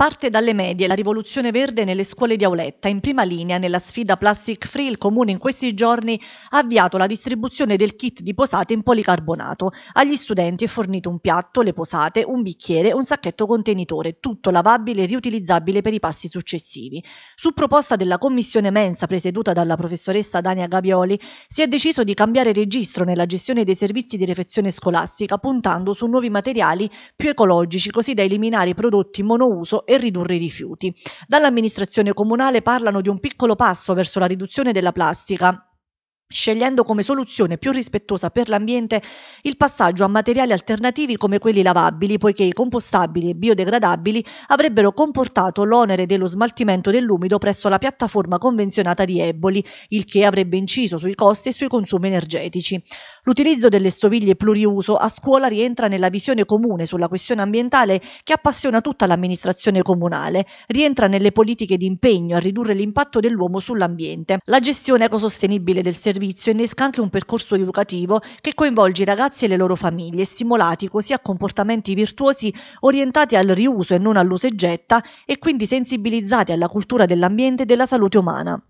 Parte dalle medie la rivoluzione verde nelle scuole di Auletta. In prima linea nella sfida Plastic Free il comune in questi giorni ha avviato la distribuzione del kit di posate in policarbonato. Agli studenti è fornito un piatto, le posate, un bicchiere, un sacchetto contenitore, tutto lavabile e riutilizzabile per i passi successivi. Su proposta della commissione mensa presieduta dalla professoressa Dania Gabioli si è deciso di cambiare registro nella gestione dei servizi di refezione scolastica puntando su nuovi materiali più ecologici così da eliminare i prodotti monouso e ridurre i rifiuti. Dall'amministrazione comunale parlano di un piccolo passo verso la riduzione della plastica scegliendo come soluzione più rispettosa per l'ambiente il passaggio a materiali alternativi come quelli lavabili, poiché i compostabili e biodegradabili avrebbero comportato l'onere dello smaltimento dell'umido presso la piattaforma convenzionata di Eboli, il che avrebbe inciso sui costi e sui consumi energetici. L'utilizzo delle stoviglie pluriuso a scuola rientra nella visione comune sulla questione ambientale che appassiona tutta l'amministrazione comunale, rientra nelle politiche di impegno a ridurre l'impatto dell'uomo sull'ambiente. La gestione ecosostenibile del servizio servizio innesca anche un percorso educativo che coinvolge i ragazzi e le loro famiglie, stimolati così a comportamenti virtuosi orientati al riuso e non all'usa e getta e quindi sensibilizzati alla cultura dell'ambiente e della salute umana.